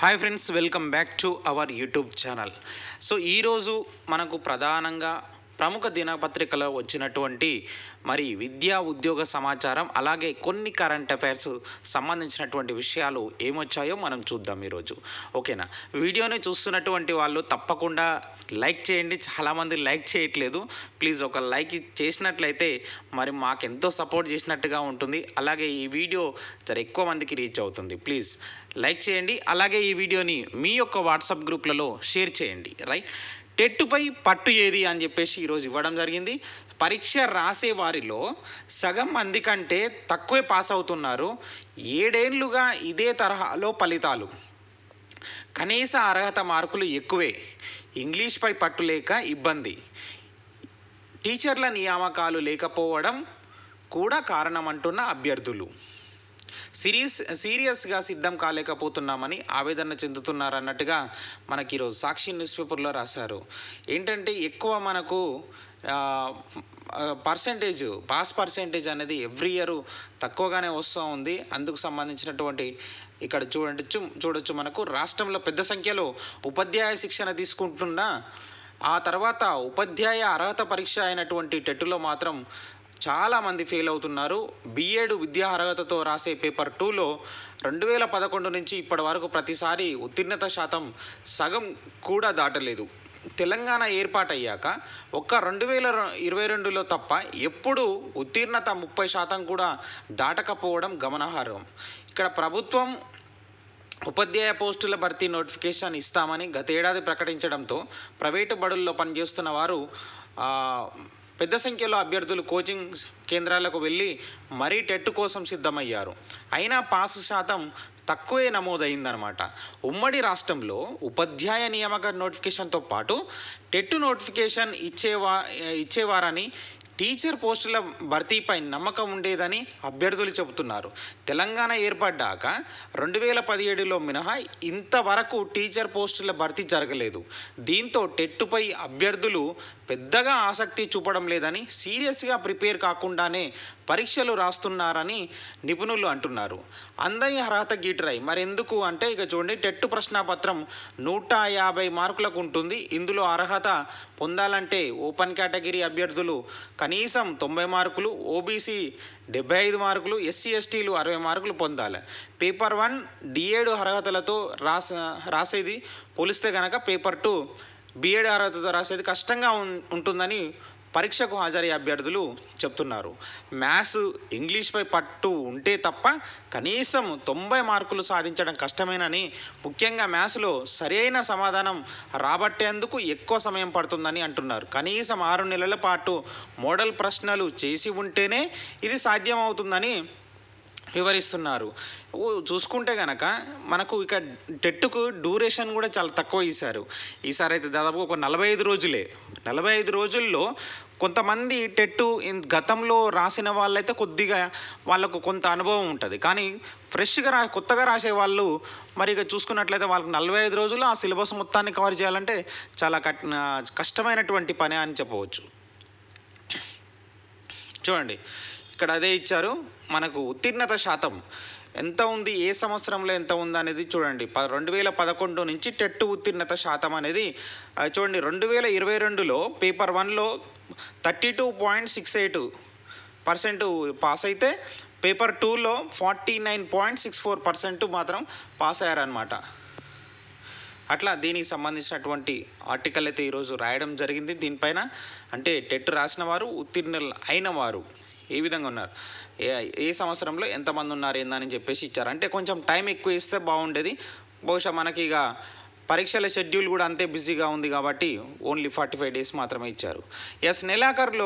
hi friends welcome back to our YouTube channel so ఈరోజు మనకు ప్రధానంగా ప్రముఖ దినపత్రికలో వచ్చినటువంటి మరి విద్యా ఉద్యోగ సమాచారం అలాగే కొన్ని కరెంట్ అఫైర్స్ సంబంధించినటువంటి విషయాలు ఏమొచ్చాయో మనం చూద్దాం ఈరోజు ఓకేనా వీడియోని చూస్తున్నటువంటి వాళ్ళు తప్పకుండా లైక్ చేయండి చాలామంది లైక్ చేయట్లేదు ప్లీజ్ ఒక లైక్ చేసినట్లయితే మరి మాకెంతో సపోర్ట్ చేసినట్టుగా ఉంటుంది అలాగే ఈ వీడియో సరే ఎక్కువ మందికి రీచ్ అవుతుంది ప్లీజ్ లైక్ చేయండి అలాగే ఈ వీడియోని మీ యొక్క వాట్సాప్ గ్రూప్లలో షేర్ చేయండి రైట్ టెట్టుపై పట్టు ఏది అని చెప్పేసి ఈరోజు ఇవ్వడం జరిగింది పరీక్ష రాసే వారిలో సగం మంది కంటే తక్కువే పాస్ అవుతున్నారు ఏడేండ్లుగా ఇదే తరహాలో ఫలితాలు కనీస అర్హత మార్కులు ఎక్కువే ఇంగ్లీష్పై పట్టు లేక ఇబ్బంది టీచర్ల నియామకాలు లేకపోవడం కూడా కారణమంటున్న అభ్యర్థులు సిరీస్ సీరియస్గా సిద్ధం కాలేకపోతున్నామని ఆవేదన చెందుతున్నారన్నట్టుగా మనకి ఈరోజు సాక్షి న్యూస్ పేపర్లో రాశారు ఏంటంటే ఎక్కువ మనకు పర్సంటేజ్ పాస్ పర్సంటేజ్ అనేది ఎవ్రీ ఇయర్ తక్కువగానే వస్తూ ఉంది అందుకు సంబంధించినటువంటి ఇక్కడ చూడచ్చు చూడొచ్చు మనకు రాష్ట్రంలో పెద్ద సంఖ్యలో ఉపాధ్యాయ శిక్షణ తీసుకుంటున్న ఆ తర్వాత ఉపాధ్యాయ అర్హత పరీక్ష అయినటువంటి టెట్లో మాత్రం చాలామంది ఫెయిల్ అవుతున్నారు బీఏడు విద్యా అర్హతతో రాసే పేపర్ టూలో రెండు వేల పదకొండు నుంచి ఇప్పటి వరకు ప్రతిసారి ఉత్తీర్ణత శాతం సగం కూడా దాటలేదు తెలంగాణ ఏర్పాటయ్యాక ఒక్క రెండు వేల ఇరవై రెండులో తప్ప ఎప్పుడూ ఉత్తీర్ణత ముప్పై శాతం కూడా దాటకపోవడం గమనార్హం ఇక్కడ ప్రభుత్వం ఉపాధ్యాయ పోస్టుల భర్తీ నోటిఫికేషన్ ఇస్తామని గతేడాది ప్రకటించడంతో ప్రైవేటు బడుల్లో పనిచేస్తున్న వారు పెద్ద సంఖ్యలో అభ్యర్థులు కోచింగ్ కేంద్రాలకు వెళ్ళి మరీ టెట్ కోసం సిద్ధమయ్యారు అయినా పాస్ శాతం తక్కువే నమోదైందనమాట ఉమ్మడి రాష్ట్రంలో ఉపాధ్యాయ నియామక నోటిఫికేషన్తో పాటు టెట్ నోటిఫికేషన్ ఇచ్చేవా ఇచ్చేవారని టీచర్ పోస్టుల భర్తీపై నమ్మకం ఉండేదని అభ్యర్థులు చెబుతున్నారు తెలంగాణ ఏర్పడ్డాక రెండు వేల పదిహేడులో మినహా ఇంతవరకు టీచర్ పోస్టుల భర్తీ జరగలేదు దీంతో టెట్టుపై అభ్యర్థులు పెద్దగా ఆసక్తి చూపడం లేదని సీరియస్గా ప్రిపేర్ కాకుండానే పరీక్షలు రాస్తున్నారని నిపుణులు అంటున్నారు అందరి అర్హత గీటరై మరెందుకు అంటే ఇక చూడండి టెట్టు ప్రశ్నాపత్రం నూట యాభై మార్కులకు ఉంటుంది ఇందులో అర్హత పొందాలంటే ఓపెన్ కేటగిరీ అభ్యర్థులు కనీసం తొంభై మార్కులు ఓబీసీ డెబ్బై ఐదు మార్కులు ఎస్సీ ఎస్టీలు అరవై మార్కులు పొందాలి పేపర్ వన్ డిఏడు అర్హతలతో రాస రాసేది పోలిస్తే కనుక పేపర్ టూ బీఏడ్ అర్హతతో రాసేది కష్టంగా ఉంటుందని పరీక్షకు హాజరయ్యే అభ్యర్థులు చెప్తున్నారు మ్యాథ్స్ ఇంగ్లీష్పై పట్టు ఉంటే తప్ప కనీసం తొంభై మార్కులు సాధించడం కష్టమేనని ముఖ్యంగా మ్యాథ్స్లో సరైన సమాధానం రాబట్టేందుకు ఎక్కువ సమయం పడుతుందని అంటున్నారు కనీసం ఆరు నెలల పాటు మోడల్ ప్రశ్నలు చేసి ఉంటేనే ఇది సాధ్యమవుతుందని వివరిస్తున్నారు చూసుకుంటే కనుక మనకు ఇక టెట్టుకు డ్యూరేషన్ కూడా చాలా తక్కువ ఈసారు ఈసారి అయితే దాదాపు ఒక నలభై ఐదు రోజులే నలభై ఐదు రోజుల్లో కొంతమంది టెట్టు గతంలో రాసిన వాళ్ళైతే కొద్దిగా వాళ్ళకు కొంత అనుభవం ఉంటుంది కానీ ఫ్రెష్గా రా కొత్తగా రాసే వాళ్ళు మరి ఇక చూసుకున్నట్లయితే వాళ్ళకి నలభై ఐదు రోజులు ఆ సిలబస్ మొత్తాన్ని కవర్ చేయాలంటే చాలా కష్టమైనటువంటి పని అని చెప్పవచ్చు చూడండి ఇక్కడ అదే ఇచ్చారు మనకు ఉత్తీర్ణత శాతం ఎంత ఉంది ఏ సంవత్సరంలో ఎంత ఉంది అనేది చూడండి ప రెండు వేల పదకొండు నుంచి టెట్ ఉత్తీర్ణత శాతం అనేది చూడండి రెండు వేల ఇరవై రెండులో పేపర్ వన్లో thirty two point six eight percent pass అయితే పేపర్ టూలో forty nine point six four percent మాత్రం పాస్ అయ్యారనమాట అట్లా దీనికి సంబంధించినటువంటి ఆర్టికల్ అయితే ఈరోజు రాయడం జరిగింది దీనిపైన అంటే టెట్ రాసిన వారు ఉత్తీర్ణులు అయిన వారు ఏ విధంగా ఉన్నారు ఏ ఏ సంవత్సరంలో ఎంతమంది ఉన్నారు ఏందని చెప్పేసి ఇచ్చారు అంటే కొంచెం టైం ఎక్కువ ఇస్తే బాగుండేది బహుశా మనకి ఇక పరీక్షల షెడ్యూల్ కూడా అంతే బిజీగా ఉంది కాబట్టి ఓన్లీ ఫార్టీ ఫైవ్ డేస్ మాత్రమే ఇచ్చారు ఎస్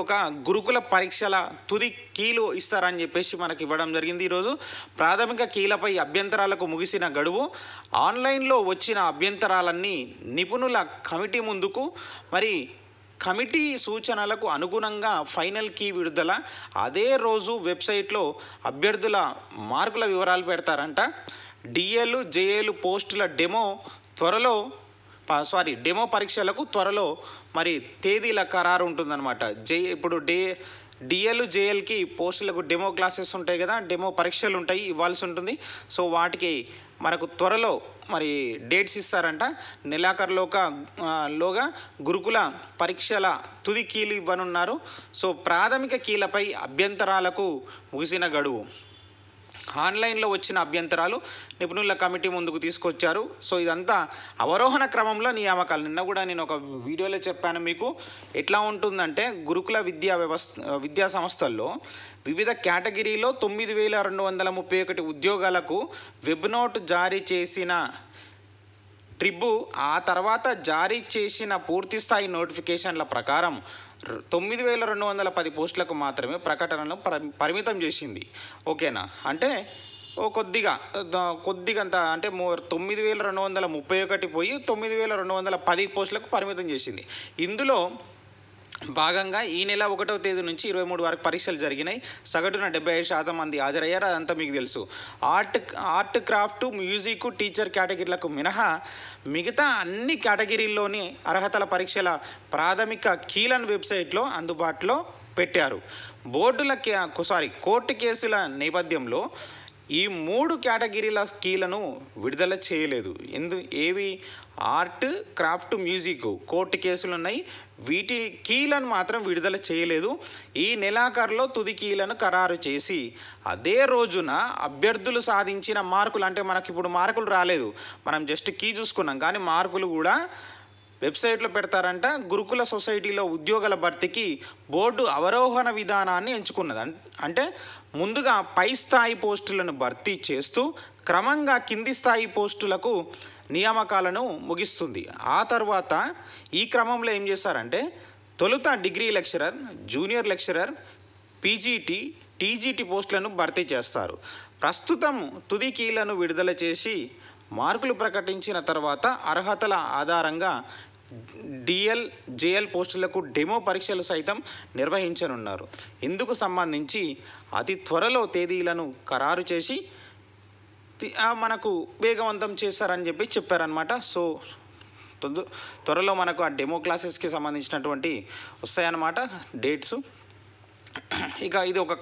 ఒక గురుకుల పరీక్షల తుది కీలు ఇస్తారని చెప్పేసి మనకి ఇవ్వడం జరిగింది ఈరోజు ప్రాథమిక కీలపై అభ్యంతరాలకు ముగిసిన గడువు ఆన్లైన్లో వచ్చిన అభ్యంతరాలన్నీ నిపుణుల కమిటీ ముందుకు మరి కమిటీ సూచనలకు అనుగుణంగా ఫైనల్ కీ విడుదల అదే రోజు వెబ్సైట్లో అభ్యర్థుల మార్కుల వివరాలు పెడతారంట డిఏలు జేఏలు పోస్టుల డెమో త్వరలో సారీ డెమో పరీక్షలకు త్వరలో మరి తేదీల ఖరారు ఉంటుందన్నమాట జే ఇప్పుడు డే డిఎల్ జేఎల్కి పోస్టులకు డెమో క్లాసెస్ ఉంటాయి కదా డెమో పరీక్షలు ఉంటాయి ఇవ్వాల్సి ఉంటుంది సో వాటికి మనకు త్వరలో మరి డేట్స్ ఇస్తారంట నెలాఖరులోక లోగా గురుకుల పరీక్షల తుది కీలు ఇవ్వనున్నారు సో ప్రాథమిక కీలపై అభ్యంతరాలకు ముగిసిన గడువు ఆన్లైన్లో వచ్చిన అభ్యంతరాలు నిపుణుల కమిటీ ముందుకు తీసుకొచ్చారు సో ఇదంతా అవరోహణ క్రమంలో నియామకాలు నిన్న కూడా నేను ఒక వీడియోలో చెప్పాను మీకు ఎట్లా ఉంటుందంటే గురుకుల విద్యా వ్యవస్థ విద్యా సంస్థల్లో వివిధ కేటగిరీలో తొమ్మిది వేల రెండు వందల ముప్పై ఒకటి ఉద్యోగాలకు వెబ్ నోట్ జారీ చేసిన ట్రిబ్బు ఆ తర్వాత జారీ చేసిన పూర్తిస్థాయి నోటిఫికేషన్ల ప్రకారం తొమ్మిది వేల రెండు వందల పది పోస్టులకు మాత్రమే ప్రకటనను పరిమితం చేసింది ఓకేనా అంటే కొద్దిగా కొద్దిగా అంత అంటే తొమ్మిది వేల రెండు వందల ముప్పై ఒకటి పోయి తొమ్మిది వేల రెండు వందల పది పోస్టులకు పరిమితం చేసింది ఇందులో భాగంగా ఈ నెల ఒకటవ తేదీ నుంచి ఇరవై మూడు వరకు పరీక్షలు జరిగినాయి సగటున డెబ్బై ఐదు శాతం మంది హాజరయ్యారు అదంతా మీకు తెలుసు art art craft music teacher కేటగిరీలకు మినహా మిగతా అన్ని కేటగిరీల్లోని అర్హతల పరీక్షల ప్రాథమిక కీలన్ వెబ్సైట్లో అందుబాటులో పెట్టారు బోర్డుల సారీ కోర్టు కేసుల నేపథ్యంలో ఈ మూడు కేటగిరీల కీలను విడుదల చేయలేదు ఎందు ఏవి ఆర్ట్ క్రాఫ్ట్ మ్యూజిక్ కోర్టు కేసులు ఉన్నాయి వీటి కీలను మాత్రం విడుదల చేయలేదు ఈ నెలాఖరులో తుది కీలను ఖరారు చేసి అదే రోజున అభ్యర్థులు సాధించిన మార్కులు అంటే మనకి ఇప్పుడు మార్కులు రాలేదు మనం జస్ట్ కీ చూసుకున్నాం కానీ మార్కులు కూడా వెబ్సైట్లో పెడతారంట గురుకుల సొసైటీలో ఉద్యోగాల భర్తీకి బోర్డు అవరోహణ విధానాన్ని ఎంచుకున్నది అంటే ముందుగా పై స్థాయి పోస్టులను భర్తీ చేస్తూ క్రమంగా కింది స్థాయి పోస్టులకు నియామకాలను ముగిస్తుంది ఆ తర్వాత ఈ క్రమంలో ఏం చేస్తారంటే తొలుత degree lecturer junior lecturer PGT TGT పోస్టులను భర్తీ చేస్తారు ప్రస్తుతం తుది కీలను విడుదల చేసి మార్కులు ప్రకటించిన తర్వాత అర్హతల ఆధారంగా డిఎల్ జేఎల్ పోస్టులకు డెమో పరీక్షలు సైతం నిర్వహించనున్నారు ఇందుకు సంబంధించి అతి త్వరలో తేదీలను ఖరారు చేసి మనకు వేగవంతం చేస్తారని చెప్పి చెప్పారనమాట సో త్వరలో మనకు ఆ డెమో క్లాసెస్కి సంబంధించినటువంటి వస్తాయన్నమాట డేట్స్ ఇక ఇది ఒక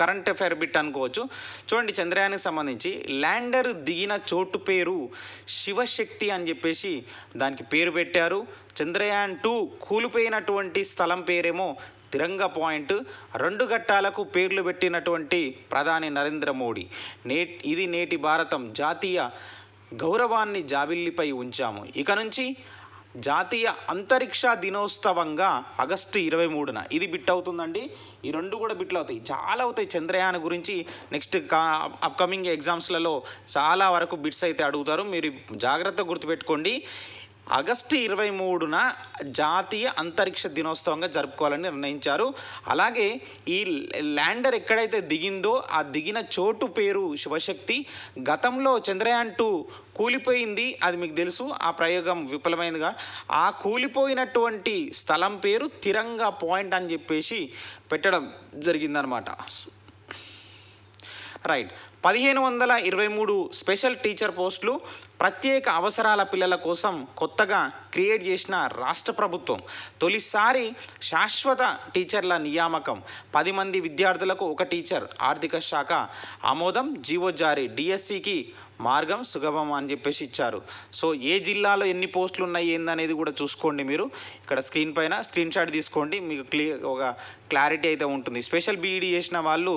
కరెంట్ అఫైర్ బిట్ అనుకోవచ్చు చూడండి చంద్రయానికి సంబంధించి ల్యాండర్ దిగిన చోటు పేరు శివశక్తి అని చెప్పేసి దానికి పేరు పెట్టారు చంద్రయాన్ టూ కూలిపోయినటువంటి స్థలం పేరేమో తిరంగ పాయింట్ రెండు ఘట్టాలకు పేర్లు పెట్టినటువంటి ప్రధాని నరేంద్ర మోడీ నే ఇది నేటి భారతం జాతీయ గౌరవాన్ని జాబిల్లిపై ఉంచాము ఇక నుంచి జాతీయ అంతరిక్ష దినోత్సవంగా ఆగస్టు ఇరవై మూడున ఇది బిట్ అవుతుందండి ఈ రెండు కూడా బిట్లు అవుతాయి చాలా అవుతాయి చంద్రయాన గురించి నెక్స్ట్ అప్కమింగ్ ఎగ్జామ్స్లలో చాలా వరకు బిట్స్ అయితే అడుగుతారు మీరు జాగ్రత్త గుర్తుపెట్టుకోండి ఆగస్టు ఇరవై మూడున జాతీయ అంతరిక్ష దినోత్సవంగా జరుపుకోవాలని నిర్ణయించారు అలాగే ఈ ల్యాండర్ ఎక్కడైతే దిగిందో ఆ దిగిన చోటు పేరు శివశక్తి గతంలో చంద్రయాన్ టూ కూలిపోయింది అది మీకు తెలుసు ఆ ప్రయోగం విఫలమైందిగా ఆ కూలిపోయినటువంటి స్థలం పేరు తిరంగా పాయింట్ అని చెప్పేసి పెట్టడం జరిగిందనమాట రైట్ పదిహేను వందల ఇరవై మూడు స్పెషల్ టీచర్ పోస్టులు ప్రత్యేక అవసరాల పిల్లల కోసం కొత్తగా క్రియేట్ చేసిన రాష్ట్ర ప్రభుత్వం తొలిసారి శాశ్వత టీచర్ల నియామకం పది మంది విద్యార్థులకు ఒక టీచర్ ఆర్థిక శాఖ ఆమోదం జీవో జారీ డిఎస్సికి మార్గం సుగమం అని చెప్పేసి ఇచ్చారు సో ఏ జిల్లాలో ఎన్ని పోస్టులు ఉన్నాయి ఏందనేది కూడా చూసుకోండి మీరు ఇక్కడ స్క్రీన్ పైన స్క్రీన్ షాట్ తీసుకోండి మీకు క్లియర్ ఒక క్లారిటీ అయితే ఉంటుంది స్పెషల్ బీఈడీ చేసిన వాళ్ళు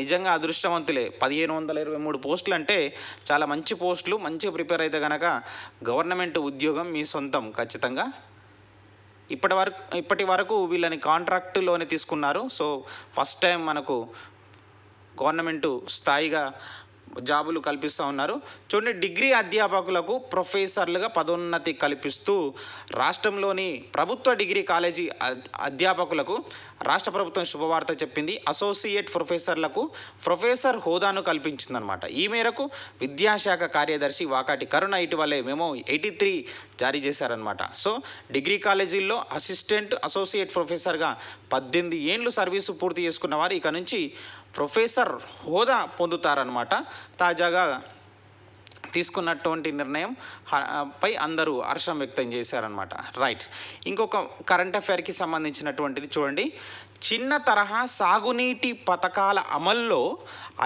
నిజంగా అదృష్టవంతులే పదిహేను వందల ఇరవై మూడు పోస్టులు అంటే చాలా మంచి పోస్టులు మంచిగా ప్రిపేర్ అయితే కనుక గవర్నమెంట్ ఉద్యోగం మీ సొంతం ఖచ్చితంగా ఇప్పటి వరకు ఇప్పటి వరకు వీళ్ళని కాంట్రాక్టులోనే తీసుకున్నారు సో ఫస్ట్ టైం మనకు గవర్నమెంట్ స్థాయిగా జాబులు కల్పిస్తూ ఉన్నారు చూడండి డిగ్రీ అధ్యాపకులకు ప్రొఫెసర్లుగా పదోన్నతి కల్పిస్తూ రాష్ట్రంలోని ప్రభుత్వ డిగ్రీ కాలేజీ అధ్యాపకులకు రాష్ట్ర ప్రభుత్వం శుభవార్త చెప్పింది అసోసియేట్ ప్రొఫెసర్లకు ప్రొఫెసర్ హోదాను కల్పించిందనమాట ఈ మేరకు విద్యాశాఖ కార్యదర్శి వాకాటి కరుణ ఇటీవలే మేము ఎయిటీ త్రీ జారీ చేశారనమాట సో డిగ్రీ కాలేజీల్లో అసిస్టెంట్ అసోసియేట్ ప్రొఫెసర్గా పద్దెనిమిది ఏండ్లు సర్వీసు పూర్తి చేసుకున్న వారు ఇక నుంచి ప్రొఫెసర్ హోదా పొందుతారనమాట తాజాగా తీసుకున్నటువంటి నిర్ణయం పై అందరూ హర్షం వ్యక్తం చేశారనమాట రైట్ ఇంకొక కరెంట్ అఫైర్కి సంబంధించినటువంటిది చూడండి చిన్న తరహా సాగునీటి పథకాల అమల్లో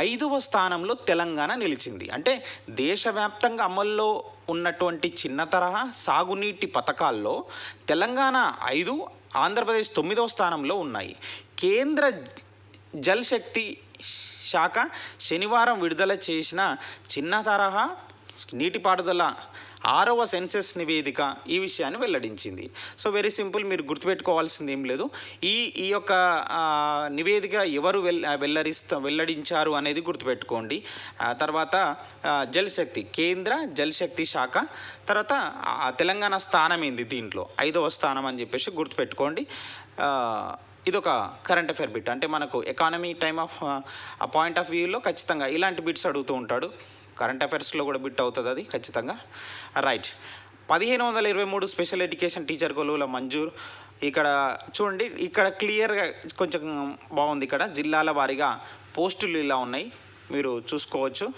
ఐదవ స్థానంలో తెలంగాణ నిలిచింది అంటే దేశవ్యాప్తంగా అమల్లో ఉన్నటువంటి చిన్న తరహా సాగునీటి పథకాల్లో తెలంగాణ ఐదు ఆంధ్రప్రదేశ్ తొమ్మిదవ స్థానంలో ఉన్నాయి కేంద్ర జల్శక్తి శాఖ శనివారం విడుదల చేసిన చిన్న తరహా నీటిపారుదల ఆరవ సెన్సెస్ నివేదిక ఈ విషయాన్ని వెల్లడించింది సో వెరీ సింపుల్ మీరు గుర్తుపెట్టుకోవాల్సింది ఏం లేదు ఈ ఈ యొక్క నివేదిక ఎవరు వెల్లరిస్తా వెల్లడించారు అనేది గుర్తుపెట్టుకోండి తర్వాత శక్తి కేంద్ర శక్తి శాఖ తర్వాత తెలంగాణ స్థానం ఏంది దీంట్లో ఐదవ స్థానం అని చెప్పేసి గుర్తుపెట్టుకోండి ఇది ఒక కరెంట్ అఫేర్ బిట్ అంటే మనకు ఎకానమీ టైమ్ ఆఫ్ ఆ పాయింట్ ఆఫ్ వ్యూలో ఖచ్చితంగా ఇలాంటి బిట్స్ అడుగుతూ ఉంటాడు కరెంట్ అఫైర్స్లో కూడా బిట్ అవుతుంది అది ఖచ్చితంగా రైట్ పదిహేను వందల ఇరవై మూడు స్పెషల్ ఎడ్యుకేషన్ టీచర్ కొలువుల మంజూర్ ఇక్కడ చూడండి ఇక్కడ క్లియర్గా కొంచెం బాగుంది ఇక్కడ జిల్లాల వారీగా పోస్టులు ఇలా ఉన్నాయి మీరు చూసుకోవచ్చు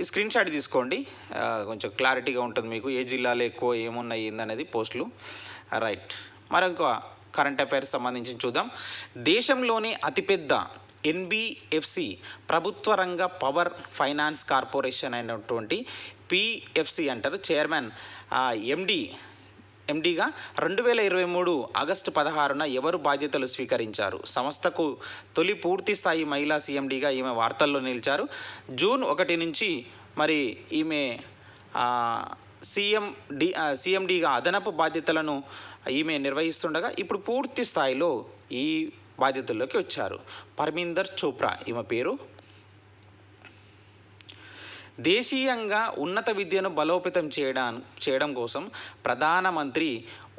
ఈ స్క్రీన్ షాట్ తీసుకోండి కొంచెం క్లారిటీగా ఉంటుంది మీకు ఏ జిల్లాలో ఎక్కువ ఏమున్నాయి ఏందనేది పోస్టులు రైట్ మరొక కరెంట్ అఫైర్స్ సంబంధించి చూద్దాం దేశంలోనే అతిపెద్ద ఎన్బిఎఫ్సి ప్రభుత్వ రంగ పవర్ ఫైనాన్స్ కార్పొరేషన్ అయినటువంటి పిఎఫ్సి అంటారు చైర్మన్ ఎండి ఎండీగా రెండు వేల ఇరవై మూడు ఆగస్టు పదహారున ఎవరు బాధ్యతలు స్వీకరించారు సంస్థకు తొలి పూర్తి స్థాయి మహిళా సీఎండీగా ఈమె వార్తల్లో నిలిచారు జూన్ ఒకటి నుంచి మరి ఈమె సీఎండి సీఎండిగా అదనపు బాధ్యతలను ఈమె నిర్వహిస్తుండగా ఇప్పుడు పూర్తి స్థాయిలో ఈ బాధ్యతల్లోకి వచ్చారు పర్మిందర్ చోప్రా ఈమె పేరు దేశీయంగా ఉన్నత విద్యను బలోపేతం చేయడం చేయడం కోసం ప్రధానమంత్రి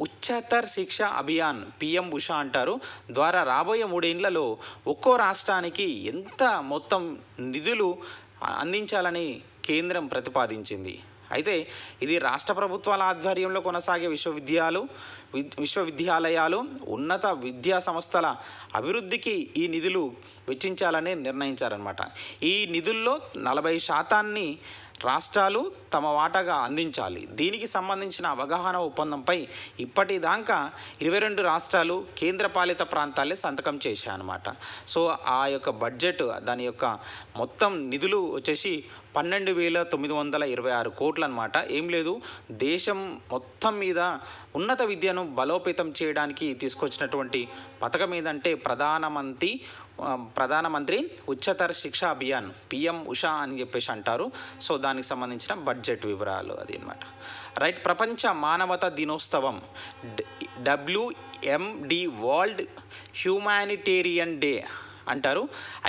ఉచ్చతర్ శిక్ష అభియాన్ పిఎం ఉషా అంటారు ద్వారా రాబోయే మూడేండ్లలో ఒక్కో రాష్ట్రానికి ఎంత మొత్తం నిధులు అందించాలని కేంద్రం ప్రతిపాదించింది అయితే ఇది రాష్ట్ర ప్రభుత్వాల ఆధ్వర్యంలో కొనసాగే విశ్వవిద్యాలు విశ్వవిద్యాలయాలు ఉన్నత విద్యా సంస్థల అభివృద్ధికి ఈ నిధులు వెచ్చించాలని నిర్ణయించారనమాట ఈ నిధుల్లో నలభై శాతాన్ని రాష్ట్రాలు తమ వాటాగా అందించాలి దీనికి సంబంధించిన అవగాహన ఒప్పందంపై ఇప్పటిదాకా ఇరవై రెండు రాష్ట్రాలు కేంద్రపాలిత ప్రాంతాలే సంతకం చేశాయన్నమాట సో ఆ యొక్క బడ్జెట్ దాని యొక్క మొత్తం నిధులు వచ్చేసి పన్నెండు వేల తొమ్మిది వందల ఇరవై ఆరు కోట్లు అనమాట ఏం లేదు దేశం మొత్తం మీద ఉన్నత విద్యను బలోపేతం చేయడానికి తీసుకొచ్చినటువంటి పథకం ఏదంటే ప్రధానమంత్రి ప్రధానమంత్రి ఉచ్చతర శిక్ష అభియాన్ పిఎం ఉషా అని చెప్పేసి అంటారు సో దానికి సంబంధించిన బడ్జెట్ వివరాలు అది అనమాట రైట్ ప్రపంచ మానవతా దినోత్సవం డబ్ల్యూఎండి వరల్డ్ హ్యూమానిటేరియన్ డే అంటారు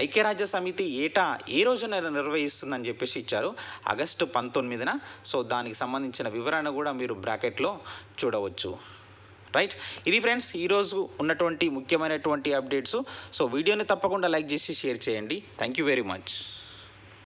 ఐక్యరాజ్య సమితి ఏటా ఏ రోజున నిర్వహిస్తుందని చెప్పేసి ఇచ్చారు ఆగస్టు పంతొమ్మిదిన సో దానికి సంబంధించిన వివరణ కూడా మీరు బ్రాకెట్లో చూడవచ్చు రైట్ ఇది ఫ్రెండ్స్ ఈరోజు ఉన్నటువంటి ముఖ్యమైనటువంటి అప్డేట్స్ సో వీడియోని తప్పకుండా లైక్ చేసి షేర్ చేయండి థ్యాంక్ యూ వెరీ మచ్